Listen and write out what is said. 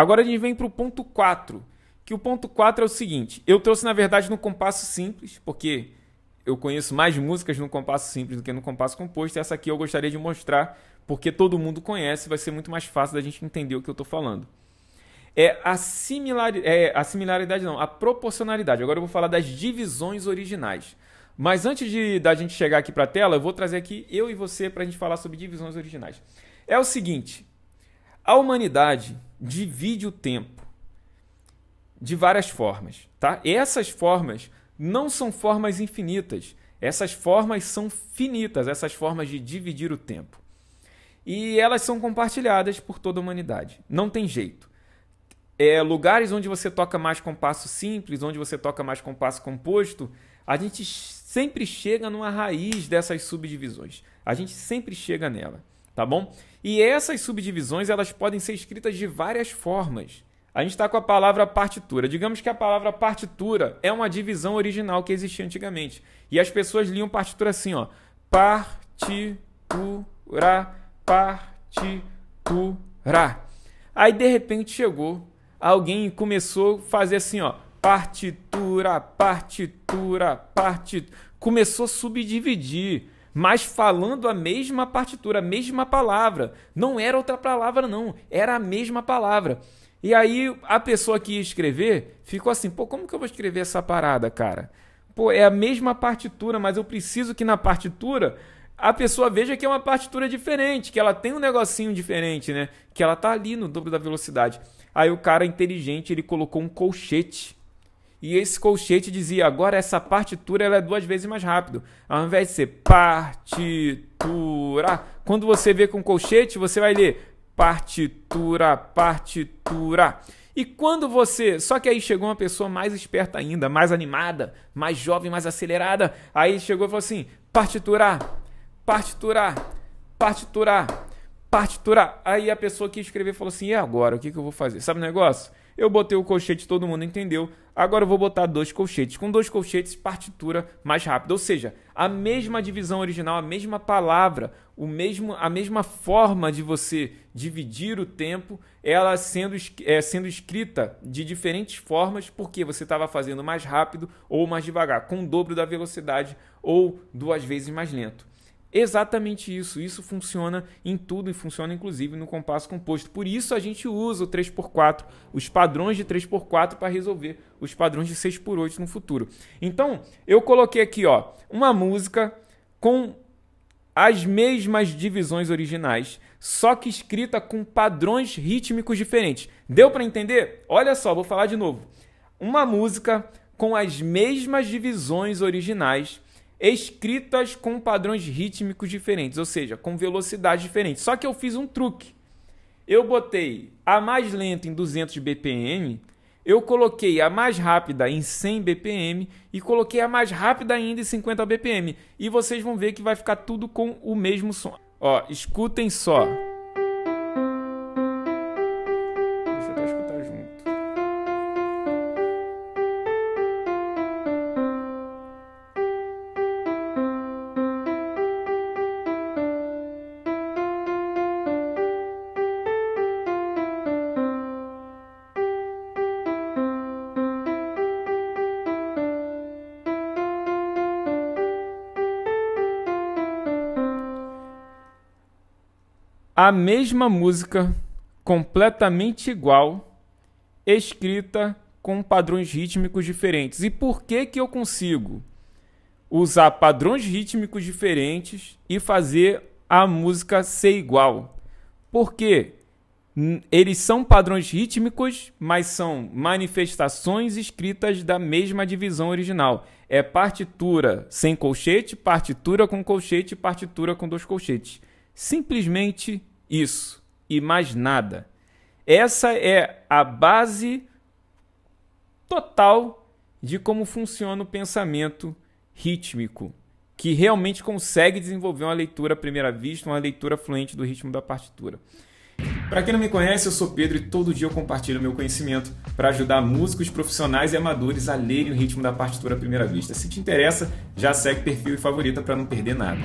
Agora a gente vem para o ponto 4, que o ponto 4 é o seguinte, eu trouxe na verdade no compasso simples, porque eu conheço mais músicas no compasso simples do que no compasso composto, e essa aqui eu gostaria de mostrar, porque todo mundo conhece, vai ser muito mais fácil da gente entender o que eu estou falando. É a, similar, é a similaridade, não, a proporcionalidade. Agora eu vou falar das divisões originais. Mas antes de da gente chegar aqui para a tela, eu vou trazer aqui eu e você para a gente falar sobre divisões originais. É o seguinte: a humanidade divide o tempo de várias formas, tá? Essas formas não são formas infinitas. Essas formas são finitas, essas formas de dividir o tempo. E elas são compartilhadas por toda a humanidade. Não tem jeito. É, lugares onde você toca mais compasso simples, onde você toca mais compasso composto, a gente sempre chega numa raiz dessas subdivisões. A gente sempre chega nela tá bom? E essas subdivisões elas podem ser escritas de várias formas. A gente está com a palavra partitura. Digamos que a palavra partitura é uma divisão original que existia antigamente. E as pessoas liam partitura assim, ó. Partitura, partitura. Aí de repente chegou alguém e começou a fazer assim, ó. Partitura, partitura, partitura. Começou a subdividir mas falando a mesma partitura, a mesma palavra. Não era outra palavra, não. Era a mesma palavra. E aí a pessoa que ia escrever ficou assim: pô, como que eu vou escrever essa parada, cara? Pô, é a mesma partitura, mas eu preciso que na partitura a pessoa veja que é uma partitura diferente, que ela tem um negocinho diferente, né? Que ela tá ali no dobro da velocidade. Aí o cara inteligente, ele colocou um colchete e esse colchete dizia: agora essa partitura ela é duas vezes mais rápido. Ao invés de ser partitura, quando você vê com colchete, você vai ler partitura, partitura. E quando você. Só que aí chegou uma pessoa mais esperta ainda, mais animada, mais jovem, mais acelerada. Aí chegou e falou assim: partitura, partitura, partitura, partitura. Aí a pessoa que escreveu falou assim: e agora? O que, que eu vou fazer? Sabe o negócio? Eu botei o colchete, todo mundo entendeu. Agora eu vou botar dois colchetes. Com dois colchetes, partitura mais rápida. Ou seja, a mesma divisão original, a mesma palavra, o mesmo, a mesma forma de você dividir o tempo, ela sendo, é, sendo escrita de diferentes formas, porque você estava fazendo mais rápido ou mais devagar, com o dobro da velocidade ou duas vezes mais lento. Exatamente isso. Isso funciona em tudo e funciona inclusive no compasso composto. Por isso a gente usa o 3x4, os padrões de 3x4 para resolver os padrões de 6x8 no futuro. Então, eu coloquei aqui, ó, uma música com as mesmas divisões originais, só que escrita com padrões rítmicos diferentes. Deu para entender? Olha só, vou falar de novo. Uma música com as mesmas divisões originais, escritas com padrões rítmicos diferentes, ou seja, com velocidade diferente. Só que eu fiz um truque. Eu botei a mais lenta em 200 BPM, eu coloquei a mais rápida em 100 BPM e coloquei a mais rápida ainda em 50 BPM. E vocês vão ver que vai ficar tudo com o mesmo som. Ó, escutem só. a mesma música, completamente igual, escrita com padrões rítmicos diferentes. E por que, que eu consigo usar padrões rítmicos diferentes e fazer a música ser igual? Porque eles são padrões rítmicos, mas são manifestações escritas da mesma divisão original. É partitura sem colchete, partitura com colchete, partitura com dois colchetes. Simplesmente isso e mais nada. Essa é a base total de como funciona o pensamento rítmico, que realmente consegue desenvolver uma leitura à primeira vista, uma leitura fluente do ritmo da partitura. Para quem não me conhece, eu sou Pedro e todo dia eu compartilho meu conhecimento para ajudar músicos profissionais e amadores a lerem o ritmo da partitura à primeira vista. Se te interessa, já segue perfil e favorita para não perder nada.